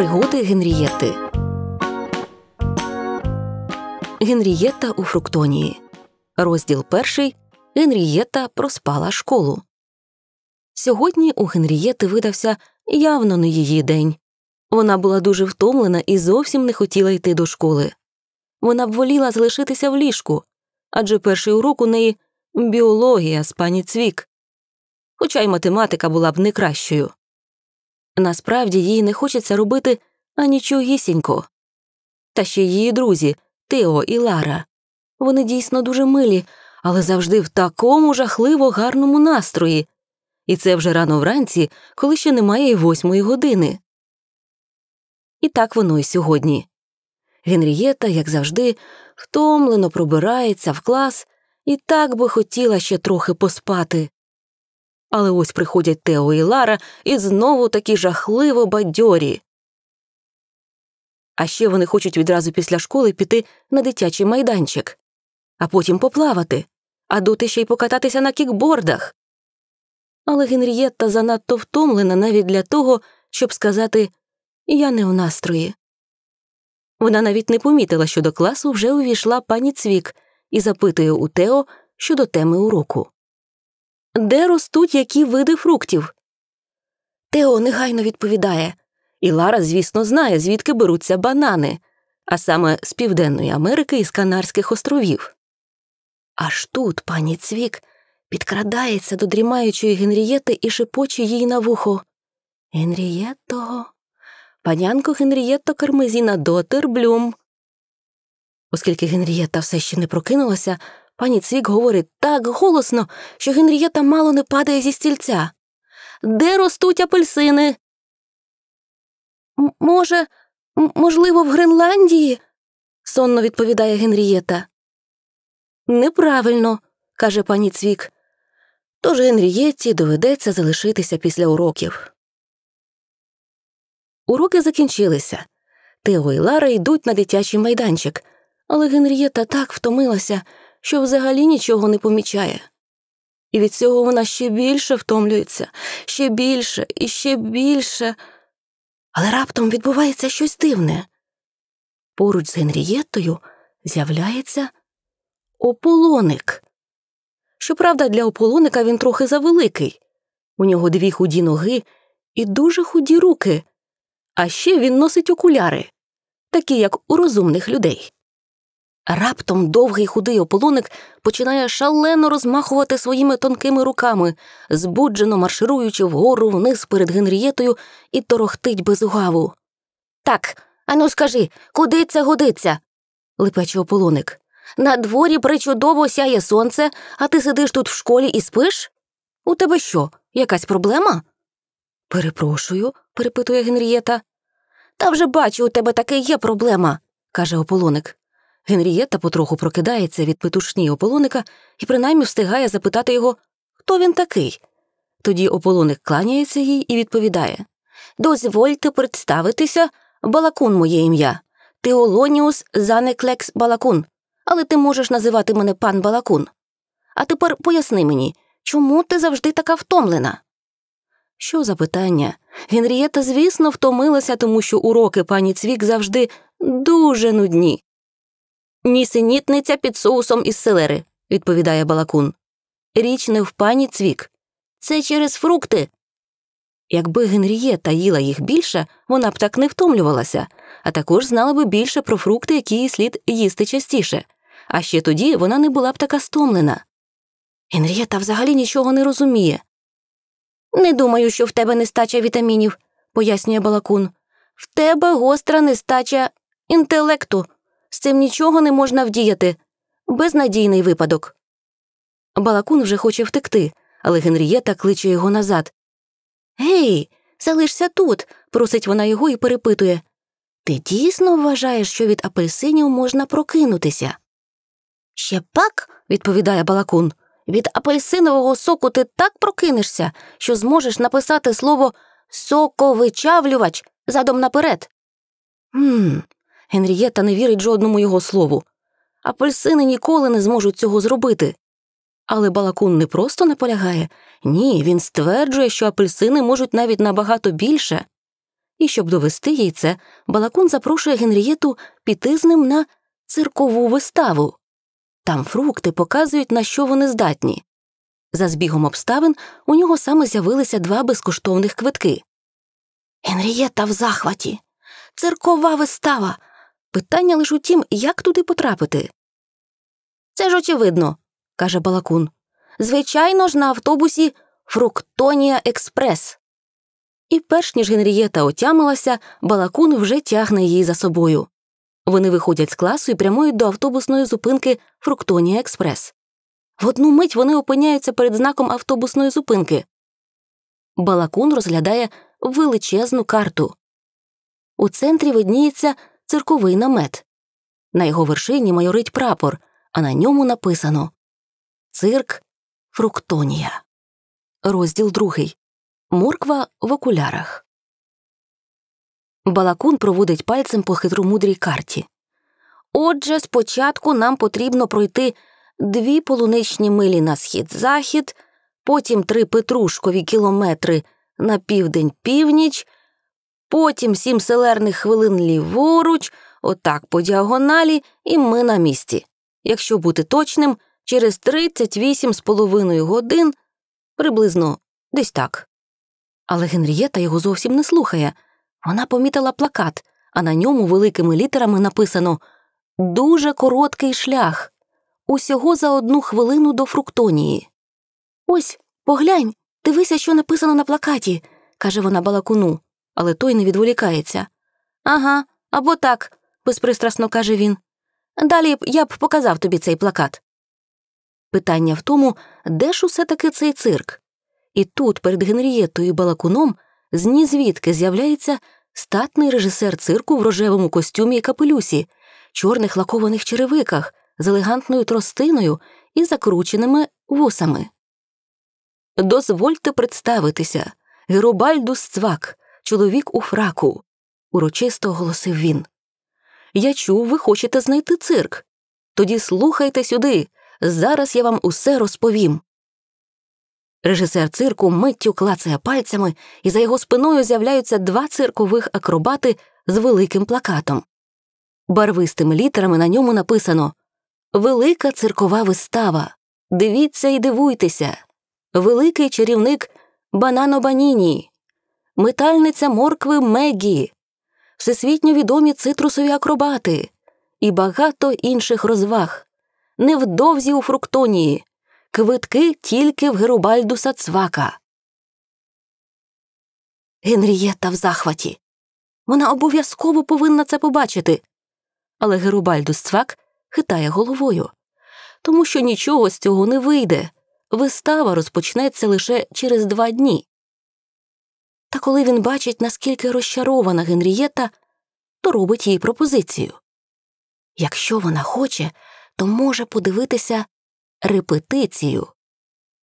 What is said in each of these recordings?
Пригоди Генрієти. Генрієта у Фруктонії. Розділ перший. Генрієта проспала школу. Сьогодні у Генрієти видався явно не її день. Вона була дуже втомлена і зовсім не хотіла йти до школи. Вона б воліла залишитися в ліжку адже перший урок у неї біологія з пані Цвік. Хоча й математика була б не кращою. Насправді їй не хочеться робити анічогісінько. Та ще її друзі Тео і Лара. Вони дійсно дуже милі, але завжди в такому жахливо гарному настрої. І це вже рано вранці, коли ще немає й восьмої години. І так воно й сьогодні. Генрієта, як завжди, втомлено пробирається в клас і так би хотіла ще трохи поспати. Але ось приходять Тео і Лара і знову такі жахливо бадьорі. А ще вони хочуть відразу після школи піти на дитячий майданчик, а потім поплавати, а доти ще й покататися на кікбордах. Але Генрієтта занадто втомлена навіть для того, щоб сказати Я не в настрої. Вона навіть не помітила, що до класу вже увійшла пані Цвік і запитує у Тео щодо теми уроку де ростуть які види фруктів? Тео негайно відповідає. І Лара, звісно, знає, звідки беруться банани, а саме з Південної Америки і з Канарських островів. Аж тут пані Цвік підкрадається до дрімаючої Генрієти і шепоче їй на вухо. Генрієто, панянко Генрієто Кармезіна, дотер блюм. Оскільки Генрієта все ще не прокинулася, Пані Цвік говорить так голосно, що Генрієта мало не падає зі стільця. Де ростуть апельсини? Може, можливо, в Гренландії? сонно відповідає Генрієта. Неправильно, каже пані Цвік. Тож Генрієтті доведеться залишитися після уроків. Уроки закінчилися. Тео і Лара йдуть на дитячий майданчик, але Генрієта так втомилася що взагалі нічого не помічає. І від цього вона ще більше втомлюється, ще більше і ще більше. Але раптом відбувається щось дивне. Поруч з Генрієтою з'являється ополоник. Щоправда, для ополоника він трохи завеликий. У нього дві худі ноги і дуже худі руки, а ще він носить окуляри, такі як у розумних людей. Раптом довгий худий ополоник починає шалено розмахувати своїми тонкими руками, збуджено маршируючи вгору вниз перед Генрієтою і торохтить без угаву. Так, ану скажи, куди це годиться? липече ополоник. «На дворі причудово сяє сонце, а ти сидиш тут в школі і спиш? У тебе що, якась проблема? Перепрошую, перепитує Генрієта. Та вже бачу, у тебе таки є проблема, каже ополоник. Генрієта потроху прокидається від петушні ополоника і принаймні встигає запитати його, хто він такий. Тоді ополоник кланяється їй і відповідає Дозвольте представитися, балакун моє ім'я, Теолоніус Занеклекс Балакун, але ти можеш називати мене пан Балакун. А тепер поясни мені, чому ти завжди така втомлена? Що за питання? Генрієта, звісно, втомилася, тому що уроки пані Цвік завжди дуже нудні. Нісенітниця під соусом із селери, відповідає балакун. Річ не в пані цвік. Це через фрукти. Якби Генрієта їла їх більше, вона б так не втомлювалася, а також знала би більше про фрукти, які їй слід їсти частіше. А ще тоді вона не була б така стомлена. Генрієта взагалі нічого не розуміє. Не думаю, що в тебе нестача вітамінів, пояснює балакун. В тебе гостра нестача інтелекту. З цим нічого не можна вдіяти. Безнадійний випадок. Балакун вже хоче втекти, але Генрієта кличе його назад. Гей, залишся тут. просить вона його і перепитує. Ти дійсно вважаєш, що від апельсинів можна прокинутися? Ще пак, відповідає балакун, від апельсинового соку ти так прокинешся, що зможеш написати слово соковичавлювач задом наперед. «Хм, Генрієта не вірить жодному його слову. Апельсини ніколи не зможуть цього зробити. Але балакун не просто наполягає ні, він стверджує, що апельсини можуть навіть набагато більше. І щоб довести їй це, балакун запрошує Генрієту піти з ним на циркову виставу. Там фрукти показують, на що вони здатні. За збігом обставин у нього саме з'явилися два безкоштовних квитки. Генрієта в захваті. Циркова вистава. Питання лише у тім, як туди потрапити. Це ж очевидно, каже Балакун. Звичайно ж, на автобусі Фруктонія Експрес. І перш ніж Генрієта отямилася, Балакун вже тягне її за собою. Вони виходять з класу і прямують до автобусної зупинки Фруктонія Експрес. В одну мить вони опиняються перед знаком автобусної зупинки. Балакун розглядає величезну карту. У центрі видніється цирковий намет. На його вершині майорить прапор, а на ньому написано Цирк Фруктонія. Розділ другий. Морква в окулярах. Балакун проводить пальцем по хитромудрій карті. Отже, спочатку нам потрібно пройти дві полуничні милі на схід захід, потім три петрушкові кілометри на південь північ потім сім селерних хвилин ліворуч, отак по діагоналі, і ми на місці. Якщо бути точним, через 38 з половиною годин приблизно десь так. Але Генрієта його зовсім не слухає. Вона помітила плакат, а на ньому великими літерами написано Дуже короткий шлях. Усього за одну хвилину до фруктонії. Ось поглянь, дивися, що написано на плакаті, каже вона балакуну але той не відволікається. Ага, або так, безпристрасно каже він. Далі я б показав тобі цей плакат. Питання в тому, де ж усе таки цей цирк? І тут перед Генрієтою і балакуном нізвідки з'являється статний режисер цирку в рожевому костюмі і капелюсі, чорних лакованих черевиках, з елегантною тростиною і закрученими вусами. Дозвольте представитися Герубальдус Цвак, чоловік у фраку, урочисто оголосив він. Я чув, ви хочете знайти цирк. Тоді слухайте сюди. Зараз я вам усе розповім. Режисер цирку миттю клацає пальцями, і за його спиною з'являються два циркових акробати з великим плакатом. Барвистими літерами на ньому написано Велика циркова вистава. Дивіться і дивуйтеся. Великий чарівник Банано Баніні метальниця моркви Мегі, всесвітньо відомі цитрусові акробати і багато інших розваг. Невдовзі у фруктонії, квитки тільки в Герубальдуса Цвака. Генрієта в захваті. Вона обов'язково повинна це побачити. Але Герубальдус Цвак хитає головою, тому що нічого з цього не вийде. Вистава розпочнеться лише через два дні. Та коли він бачить, наскільки розчарована Генрієта, то робить їй пропозицію. Якщо вона хоче, то може подивитися репетицію.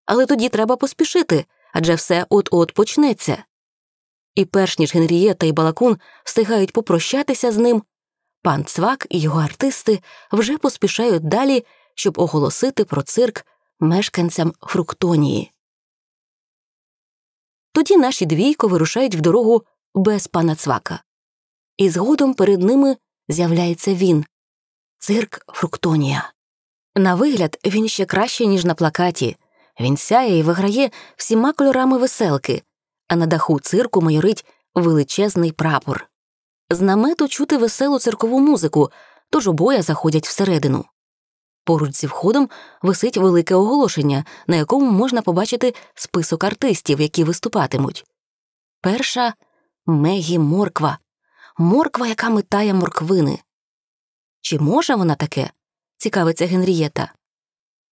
Але тоді треба поспішити адже все от-от почнеться. І перш ніж Генрієта і Балакун встигають попрощатися з ним, пан Цвак і його артисти вже поспішають далі, щоб оголосити про цирк мешканцям Фруктонії. Тоді наші двійко вирушають в дорогу без пана цвака. І згодом перед ними з'являється він цирк Фруктонія. На вигляд, він ще краще, ніж на плакаті. Він сяє і виграє всіма кольорами веселки, а на даху цирку майорить величезний прапор. З намету чути веселу циркову музику, тож обоє заходять всередину. Поруч зі входом висить велике оголошення, на якому можна побачити список артистів, які виступатимуть. Перша Мегі Морква, морква, яка метає морквини. Чи може вона таке? цікавиться Генрієта.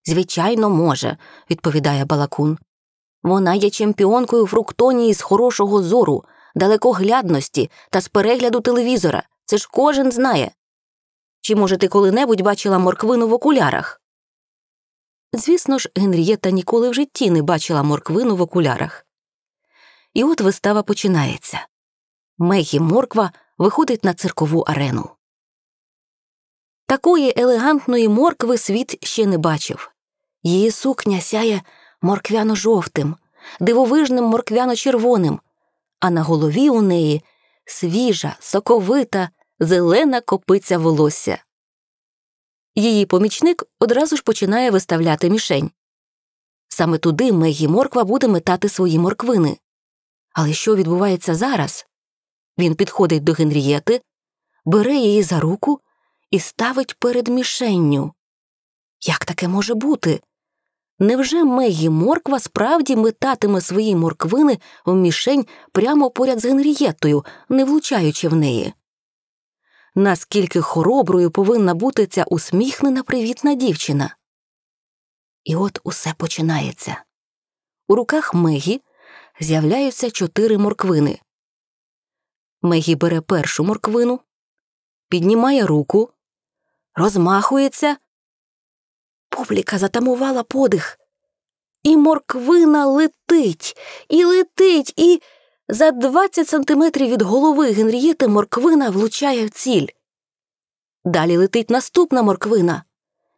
Звичайно, може, відповідає Балакун. Вона є чемпіонкою фруктонії з хорошого зору, далекоглядності та з перегляду телевізора. Це ж кожен знає. Чи, може, ти коли-небудь бачила морквину в окулярах? Звісно ж, Генрієта ніколи в житті не бачила морквину в окулярах. І от вистава починається. Мегі морква виходить на циркову арену. Такої елегантної моркви світ ще не бачив. Її сукня сяє морквяно жовтим, дивовижним морквяно червоним, а на голові у неї свіжа, соковита, зелена копиця волосся. Її помічник одразу ж починає виставляти мішень. Саме туди Мегі морква буде метати свої морквини. Але що відбувається зараз? Він підходить до Генрієти, бере її за руку і ставить перед мішенню. Як таке може бути? Невже Мегі морква справді метатиме свої морквини в мішень прямо поряд з Генрієтою, не влучаючи в неї? наскільки хороброю повинна бути ця усміхнена привітна дівчина. І от усе починається. У руках Мегі з'являються чотири морквини. Мегі бере першу морквину, піднімає руку, розмахується. Публіка затамувала подих. І морквина летить, і летить, і. За двадцять сантиметрів від голови Генрієти морквина влучає в ціль. Далі летить наступна морквина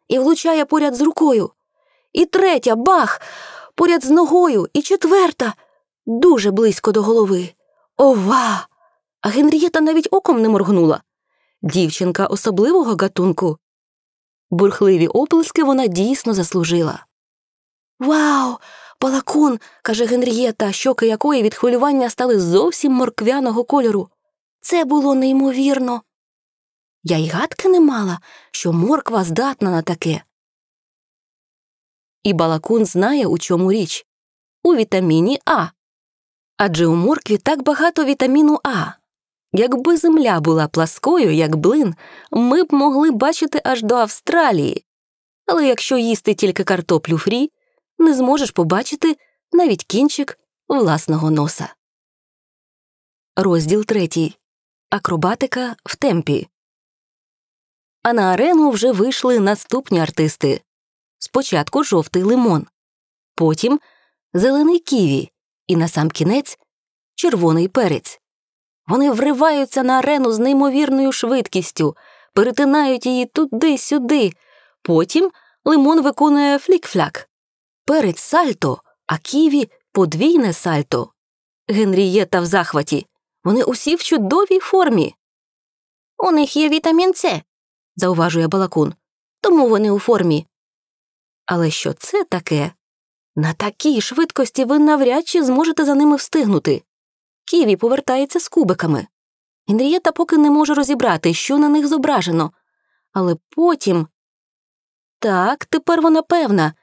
і влучає поряд з рукою. І третя бах, поряд з ногою, і четверта дуже близько до голови. Ова! А Генрієта навіть оком не моргнула. Дівчинка особливого гатунку. Бурхливі оплески вона дійсно заслужила. Вау! Балакун, каже Генрієта, щоки якої від хвилювання стали зовсім морквяного кольору. Це було неймовірно. Я й гадки не мала, що морква здатна на таке. І балакун знає, у чому річ у вітаміні А. Адже у моркві так багато вітаміну А. Якби земля була пласкою, як блин, ми б могли бачити аж до Австралії. Але якщо їсти тільки картоплю фрі, не зможеш побачити навіть кінчик власного носа. Розділ третій. Акробатика в темпі. А на арену вже вийшли наступні артисти. Спочатку жовтий лимон, потім зелений ківі і на сам кінець червоний перець. Вони вриваються на арену з неймовірною швидкістю, перетинають її туди-сюди. Потім лимон виконує флік-фляк, перець сальто, а ківі подвійне сальто. Генрієта в захваті. Вони усі в чудовій формі. У них є вітамін С, зауважує балакун. Тому вони у формі. Але що це таке? На такій швидкості ви навряд чи зможете за ними встигнути. Ківі повертається з кубиками. Генрієта поки не може розібрати, що на них зображено. Але потім. Так, тепер вона певна,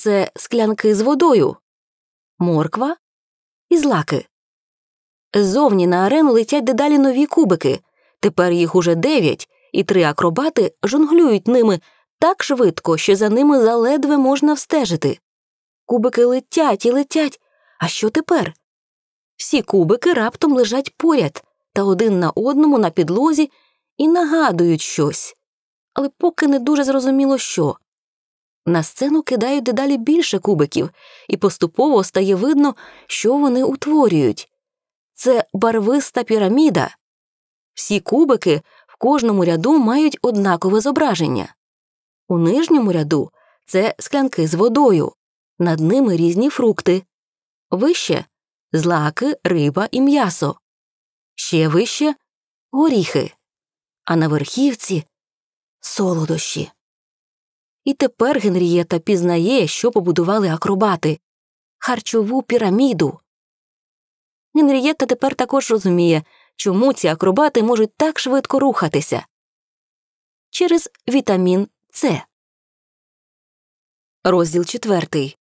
це склянки з водою, морква і злаки. Ззовні на арену летять дедалі нові кубики. Тепер їх уже дев'ять, і три акробати жонглюють ними так швидко, що за ними заледве можна встежити. Кубики летять і летять. А що тепер? Всі кубики раптом лежать поряд та один на одному на підлозі і нагадують щось. Але поки не дуже зрозуміло що. На сцену кидають дедалі більше кубиків, і поступово стає видно, що вони утворюють. Це барвиста піраміда. Всі кубики в кожному ряду мають однакове зображення. У нижньому ряду це склянки з водою, над ними різні фрукти, вище злаки, риба і м'ясо, ще вище горіхи, а на верхівці солодощі. І тепер Генрієта пізнає, що побудували акробати харчову піраміду. Генрієта тепер також розуміє, чому ці акробати можуть так швидко рухатися через вітамін С. Розділ четвертий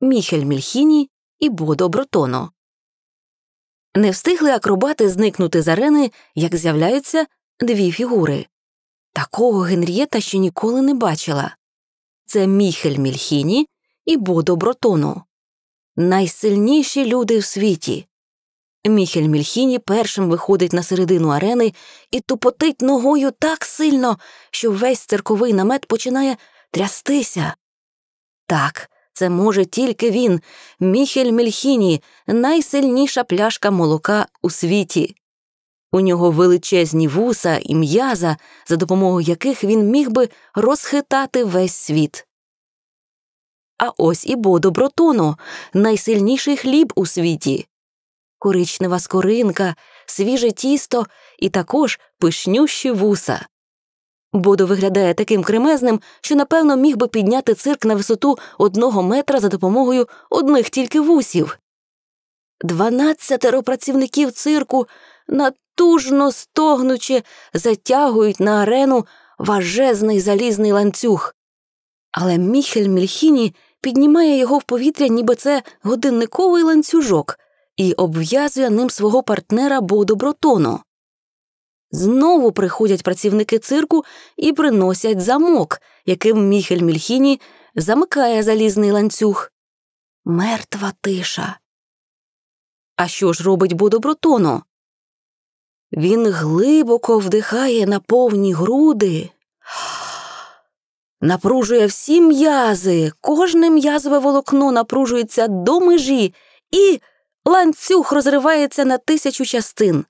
Міхель Мільхіні і Бодо Бротоно. Не встигли акробати зникнути з арени, як з'являються дві фігури. Такого Генрієта ще ніколи не бачила це Міхель Мільхіні і Бодо Бротону. Найсильніші люди в світі. Міхель Мільхіні першим виходить на середину арени і тупотить ногою так сильно, що весь церковий намет починає трястися. Так, це може тільки він, Міхель Мільхіні, найсильніша пляшка молока у світі. У нього величезні вуса і м'яза, за допомогою яких він міг би розхитати весь світ. А ось і Бодо Бротоно, найсильніший хліб у світі. Коричнева скоринка, свіже тісто і також пишнющі вуса. Бодо виглядає таким кремезним, що, напевно, міг би підняти цирк на висоту одного метра за допомогою одних тільки вусів. Дванадцятеро працівників цирку над тужно стогнучи, затягують на арену важезний залізний ланцюг. Але міхель Мільхіні піднімає його в повітря, ніби це годинниковий ланцюжок, і обв'язує ним свого партнера Бодобротону. Знову приходять працівники цирку і приносять замок, яким міхель Мільхіні замикає залізний ланцюг. Мертва тиша. А що ж робить бодо Бротону? Він глибоко вдихає на повні груди, напружує всі м'язи, кожне м'язове волокно напружується до межі, і ланцюг розривається на тисячу частин.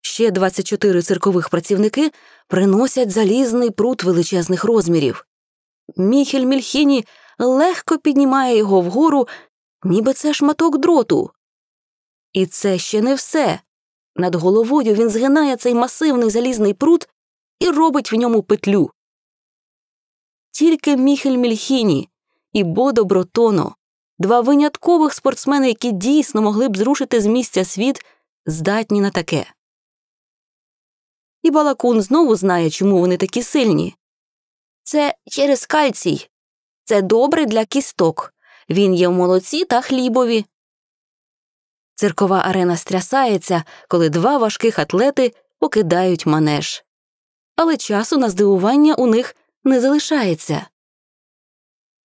Ще 24 циркових працівники приносять залізний прут величезних розмірів. Міхель Мільхіні легко піднімає його вгору, ніби це шматок дроту. І це ще не все. Над головою він згинає цей масивний залізний прут і робить в ньому петлю. Тільки Міхель Мільхіні і Бодо Бротоно, два виняткових спортсмени, які дійсно могли б зрушити з місця світ, здатні на таке. І балакун знову знає, чому вони такі сильні. Це через кальцій. Це добре для кісток. Він є в молоці та хлібові. Циркова арена стрясається, коли два важких атлети покидають манеж. Але часу на здивування у них не залишається.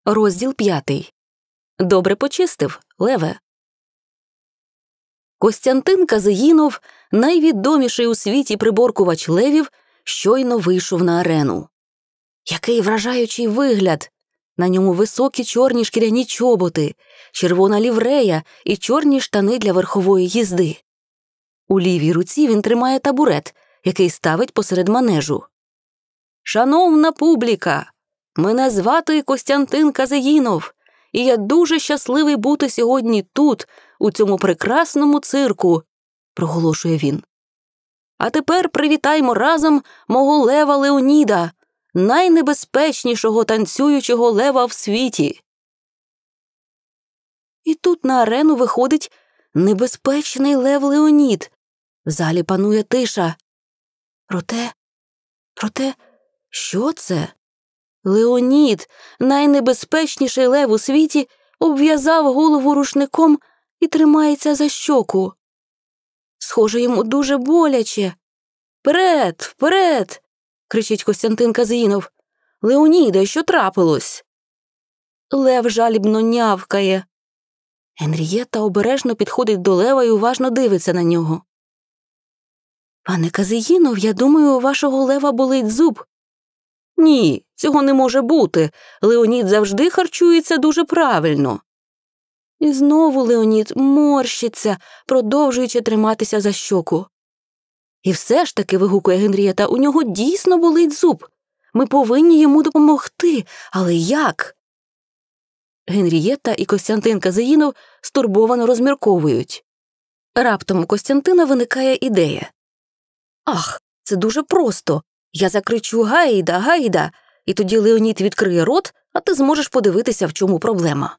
Розділ п'ятий. Добре почистив леве. Костянтин Казигінов, найвідоміший у світі приборкувач левів, щойно вийшов на арену. Який вражаючий вигляд! На ньому високі чорні шкіряні чоботи, червона ліврея і чорні штани для верхової їзди. У лівій руці він тримає табурет, який ставить посеред манежу. Шановна публіка, мене звати Костянтин Казеїнов, і я дуже щасливий бути сьогодні тут, у цьому прекрасному цирку, проголошує він. А тепер привітаймо разом мого лева Леоніда, найнебезпечнішого танцюючого лева в світі. І тут на арену виходить небезпечний лев Леонід. В залі панує тиша. Проте, проте, що це? Леонід, найнебезпечніший лев у світі, обв'язав голову рушником і тримається за щоку. Схоже, йому дуже боляче. Вперед, вперед кричить Костянтин Казиїнов. Леоніде, що трапилось? Лев жалібно нявкає. Енрієта обережно підходить до лева і уважно дивиться на нього. Пане Казиїнов, я думаю, у вашого лева болить зуб. Ні, цього не може бути. Леонід завжди харчується дуже правильно. І знову Леонід морщиться, продовжуючи триматися за щоку. І все ж таки, вигукує Генрієта, у нього дійсно болить зуб. Ми повинні йому допомогти. Але як? Генрієта і Костянтин Казеїнов стурбовано розмірковують. Раптом у Костянтина виникає ідея Ах, це дуже просто. Я закричу Гайда, гайда, і тоді Леонід відкриє рот, а ти зможеш подивитися, в чому проблема.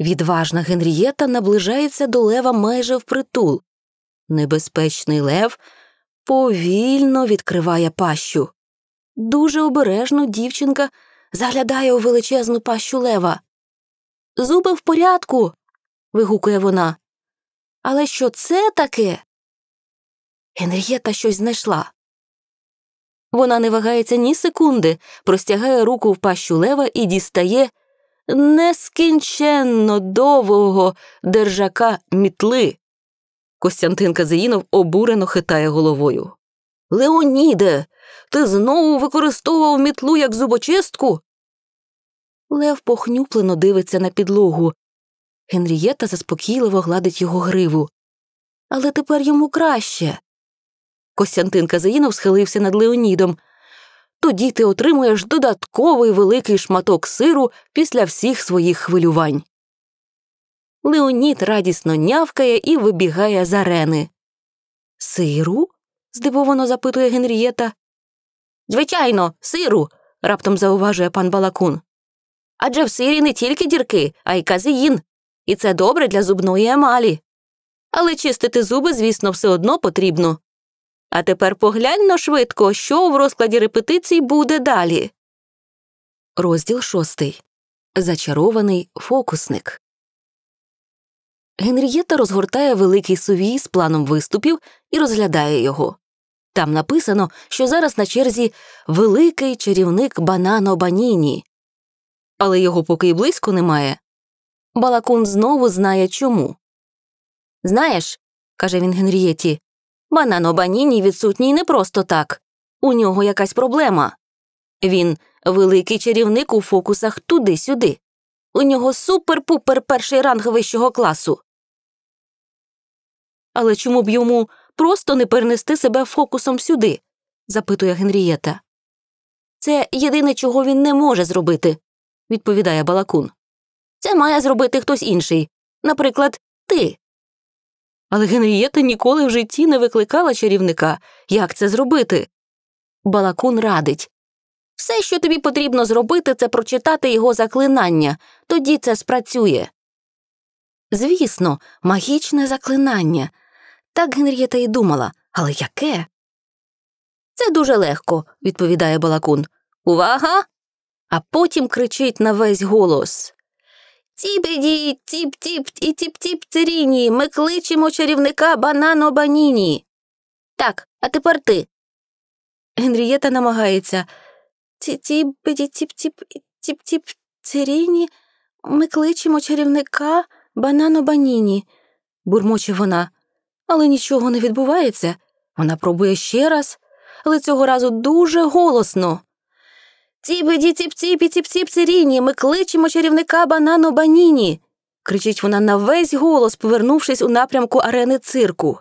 Відважна Генрієта наближається до лева майже впритул, Небезпечний лев повільно відкриває пащу. Дуже обережно дівчинка заглядає у величезну пащу лева. Зуби в порядку. вигукує вона. Але що це таке? Генрієта щось знайшла. Вона не вагається ні секунди, простягає руку в пащу лева і дістає нескінченно довгого держака мітли. Костянтин Казеїнов обурено хитає головою. Леоніде, ти знову використовував мітлу як зубочистку? Лев похнюплено дивиться на підлогу. Генрієта заспокійливо гладить його гриву. Але тепер йому краще. Костянтин Казаїнов схилився над Леонідом. Тоді ти отримуєш додатковий великий шматок сиру після всіх своїх хвилювань. Леонід радісно нявкає і вибігає з арени. Сиру? здивовано запитує Генрієта. Звичайно, сиру, раптом зауважує пан Балакун. Адже в сирі не тільки дірки, а й казеїн. І це добре для зубної емалі. Але чистити зуби, звісно, все одно потрібно. А тепер поглянь на швидко, що в розкладі репетицій буде далі. Розділ шостий. Зачарований фокусник. Генрієта розгортає великий сувій з планом виступів і розглядає його. Там написано, що зараз на черзі великий чарівник Банано Баніні, але його поки й близько немає. Балакун знову знає чому. Знаєш, каже він Генрієті, Банано Баніні відсутній не просто так. У нього якась проблема. Він великий чарівник у фокусах туди-сюди. У нього супер-пупер перший ранг вищого класу. Але чому б йому просто не перенести себе фокусом сюди? запитує Генрієта. Це єдине, чого він не може зробити, відповідає балакун. Це має зробити хтось інший, наприклад, ти. Але Генрієта ніколи в житті не викликала чарівника. Як це зробити? Балакун радить. Все, що тобі потрібно зробити, це прочитати його заклинання, тоді це спрацює. Звісно, магічне заклинання. Так Генрієта й думала, але яке? Це дуже легко, відповідає балакун. Увага! А потім кричить на весь голос Тібіді, тіп тіп і тіп тіп циріні Ми кличемо чарівника Банано Баніні. Так, а тепер ти. Генрієта намагається Тібіді, тіп тіп тіп тіп циріні Ми кличемо чарівника банано баніні, бурмоче вона. Але нічого не відбувається. Вона пробує ще раз, але цього разу дуже голосно. Ціби ціп ціпі ціп ціп циріні, ми кличемо чарівника банано баніні. кричить вона на весь голос, повернувшись у напрямку арени цирку.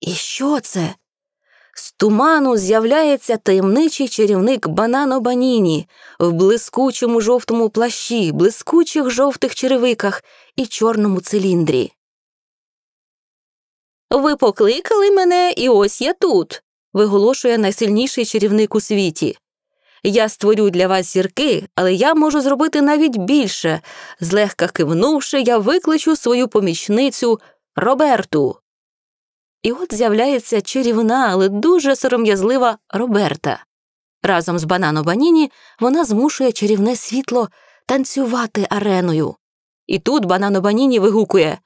І що це? З туману з'являється таємничий чарівник Банано Баніні в блискучому жовтому плащі, блискучих жовтих черевиках і чорному циліндрі. Ви покликали мене, і ось я тут. виголошує найсильніший чарівник у світі. Я створю для вас зірки, але я можу зробити навіть більше. Злегка кивнувши, я викличу свою помічницю Роберту. І от з'являється чарівна, але дуже сором'язлива Роберта. Разом з Банано Баніні вона змушує чарівне світло танцювати ареною. І тут Банано Баніні вигукує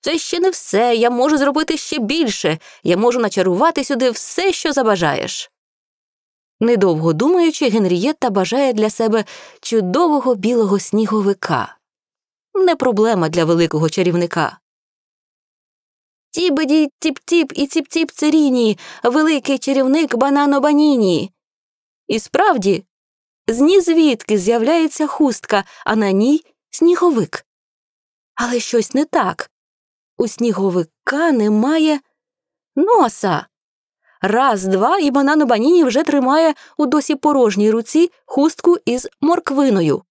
Це ще не все, я можу зробити ще більше, я можу начарувати сюди все, що забажаєш. Недовго думаючи, Генрієтта бажає для себе чудового білого сніговика. Не проблема для великого чарівника. Тібеді тіп-тіп і тіп-тіп Циріні, великий чарівник Банано Баніні. І справді, з ні звідки з'являється хустка, а на ній сніговик. Але щось не так. У сніговика немає носа. Раз, два і Банано Баніні вже тримає у досі порожній руці хустку із морквиною.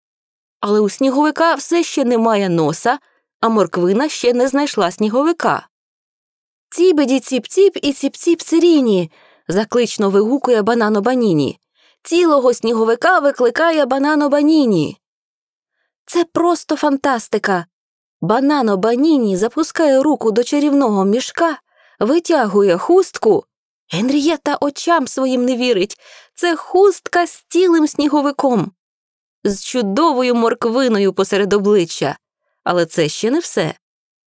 Але у сніговика все ще немає носа, а морквина ще не знайшла сніговика. Тібеді ціп-ціп і ціп-ціп сиріні. заклично вигукує банано баніні. Цілого сніговика викликає банано баніні. Це просто фантастика. Банано баніні запускає руку до чарівного мішка, витягує хустку. Генрієта очам своїм не вірить. Це хустка з цілим сніговиком, з чудовою морквиною посеред обличчя. Але це ще не все.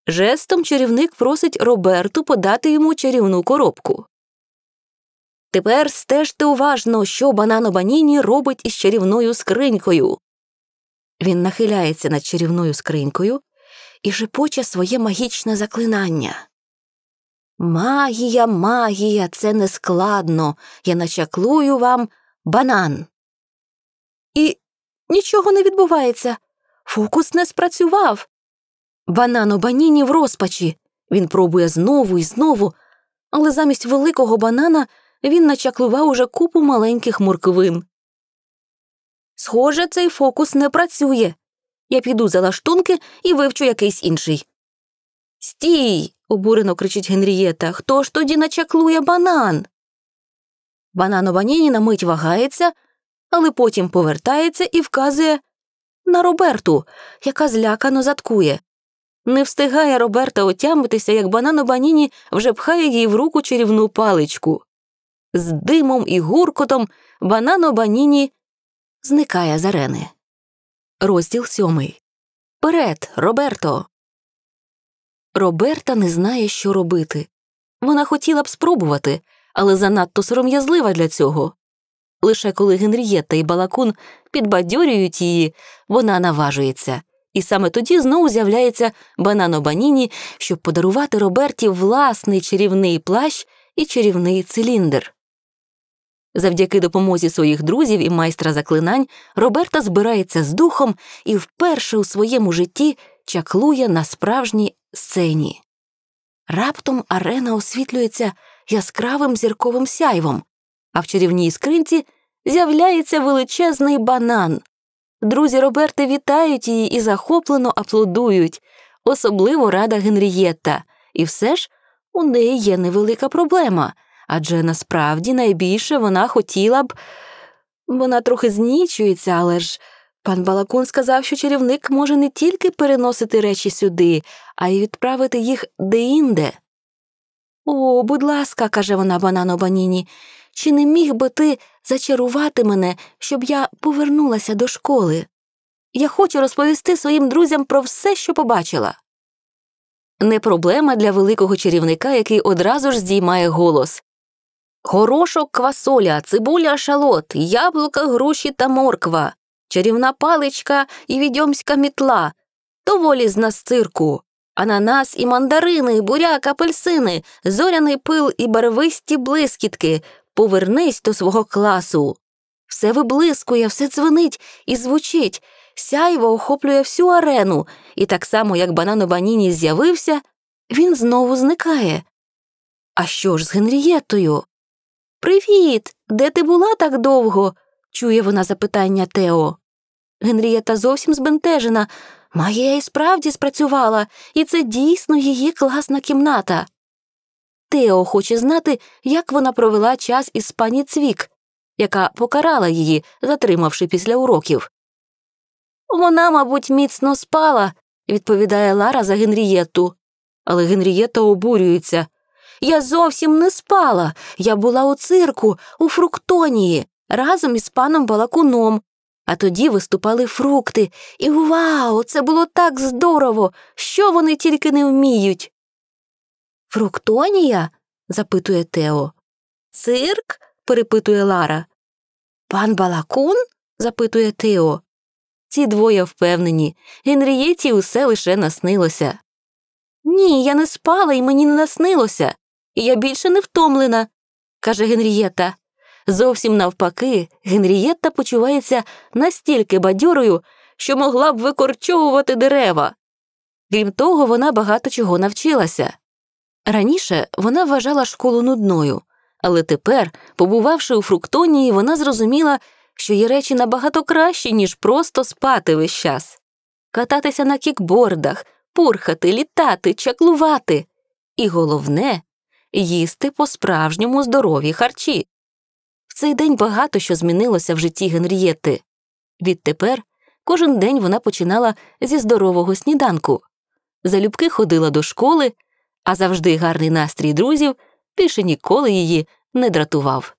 Жестом чарівник просить Роберту подати йому чарівну коробку. Тепер стежте уважно, що банано Баніні робить із чарівною скринькою. Він нахиляється над чарівною скринькою і шепоче своє магічне заклинання. Магія, магія, це не складно. Я начаклую вам банан. І нічого не відбувається. Фокус не спрацював. Банано баніні в розпачі. Він пробує знову і знову, але замість великого банана він начаклував уже купу маленьких морквин. Схоже, цей фокус не працює. Я піду за лаштунки і вивчу якийсь інший. Стій. обурено кричить Генрієта. Хто ж тоді начаклує банан? Банано баніні на мить вагається, але потім повертається і вказує на Роберту, яка злякано заткує. Не встигає Роберта отямитися, як банано баніні вже пхає їй в руку чарівну паличку. З димом і гуркотом банано баніні зникає з арени. Розділ сьомий. Вперед, Роберто. Роберта не знає, що робити. Вона хотіла б спробувати, але занадто сором'язлива для цього. Лише коли Генрієта і Балакун підбадьорюють її, вона наважується. І саме тоді знову з'являється Банано Баніні, щоб подарувати Роберті власний чарівний плащ і чарівний циліндр. Завдяки допомозі своїх друзів і майстра заклинань Роберта збирається з духом і вперше у своєму житті чаклує на справжній сцені. Раптом арена освітлюється яскравим зірковим сяйвом, а в чарівній скринці з'являється величезний банан. Друзі Роберти вітають її і захоплено аплодують, особливо рада Генрієта. І все ж у неї є невелика проблема. Адже насправді найбільше вона хотіла б. Вона трохи знічується, але ж пан Балакун сказав, що чарівник може не тільки переносити речі сюди, а й відправити їх деінде. О, будь ласка, каже вона банано Баніні, чи не міг би ти зачарувати мене, щоб я повернулася до школи? Я хочу розповісти своїм друзям про все, що побачила. Не проблема для великого чарівника, який одразу ж здіймає голос Горошок, квасоля, цибуля, шалот, яблука, груші та морква, чарівна паличка і відьомська мітла, доволі з нас цирку, ананас і мандарини, буряк, апельсини, зоряний пил і барвисті блискітки, Повернись до свого класу. Все виблискує, все дзвонить і звучить. Сяйво охоплює всю арену, і так само, як Банано Баніні з'явився, він знову зникає. А що ж з Генрієтою? Привіт! Де ти була так довго? чує вона запитання Тео. Генрієта зовсім збентежена. Магія і справді спрацювала, і це дійсно її класна кімната. Тео хоче знати, як вона провела час із пані Цвік, яка покарала її, затримавши після уроків. Вона, мабуть, міцно спала, відповідає Лара за Генрієту. Але Генрієта обурюється. Я зовсім не спала. Я була у цирку, у фруктонії, разом із паном Балакуном. А тоді виступали фрукти, і вау, це було так здорово, що вони тільки не вміють. Фруктонія? запитує Тео. Цирк? перепитує Лара. Пан Балакун? запитує Тео. Ці двоє впевнені. Генрієті усе лише наснилося. Ні, я не спала і мені не наснилося, і я більше не втомлена, каже Генрієта. Зовсім навпаки, Генрієта почувається настільки бадьорою, що могла б викорчовувати дерева. Крім того, вона багато чого навчилася. Раніше вона вважала школу нудною, але тепер, побувавши у фруктонії, вона зрозуміла, що є речі набагато кращі, ніж просто спати весь час, кататися на кікбордах, пурхати, літати, чаклувати. І головне їсти по справжньому здорові харчі. В цей день багато що змінилося в житті Генрієти. Відтепер кожен день вона починала зі здорового сніданку, залюбки ходила до школи а завжди гарний настрій друзів більше ніколи її не дратував.